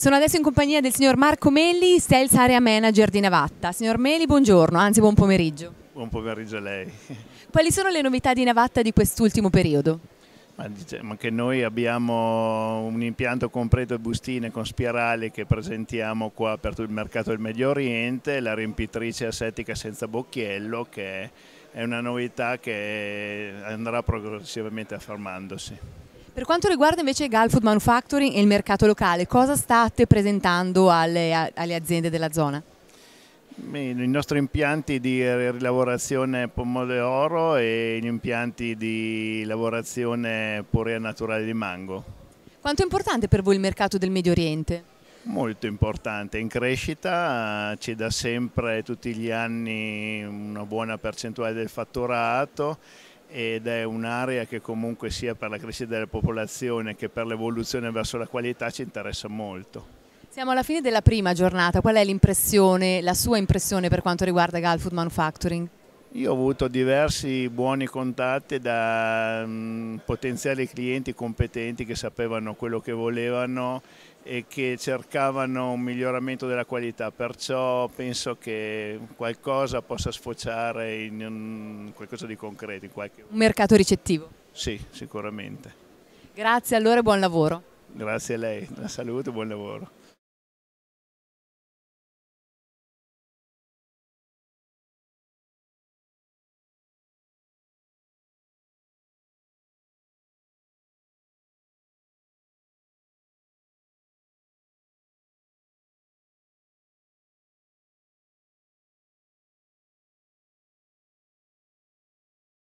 Sono adesso in compagnia del signor Marco Melli, Sales Area Manager di Navatta. Signor Melli, buongiorno, anzi buon pomeriggio. Buon pomeriggio a lei. Quali sono le novità di Navatta di quest'ultimo periodo? Ma diciamo che noi abbiamo un impianto completo di bustine con spirali che presentiamo qua per tutto il mercato del Medio Oriente, la riempitrice asettica senza bocchiello che è una novità che andrà progressivamente affermandosi. Per quanto riguarda invece Gal Food Manufacturing e il mercato locale, cosa state presentando alle, alle aziende della zona? I nostri impianti di rilavorazione pomodoro e gli impianti di lavorazione purea naturale di mango. Quanto è importante per voi il mercato del Medio Oriente? Molto importante, in crescita eh, ci dà sempre tutti gli anni una buona percentuale del fatturato ed è un'area che comunque sia per la crescita della popolazione che per l'evoluzione verso la qualità ci interessa molto. Siamo alla fine della prima giornata, qual è l'impressione, la sua impressione per quanto riguarda Galfood Manufacturing? Io ho avuto diversi buoni contatti da mm, potenziali clienti competenti che sapevano quello che volevano e che cercavano un miglioramento della qualità, perciò penso che qualcosa possa sfociare in qualcosa di concreto. In qualche... Un mercato ricettivo? Sì, sicuramente. Grazie allora e buon lavoro. Grazie a lei, la saluto e buon lavoro.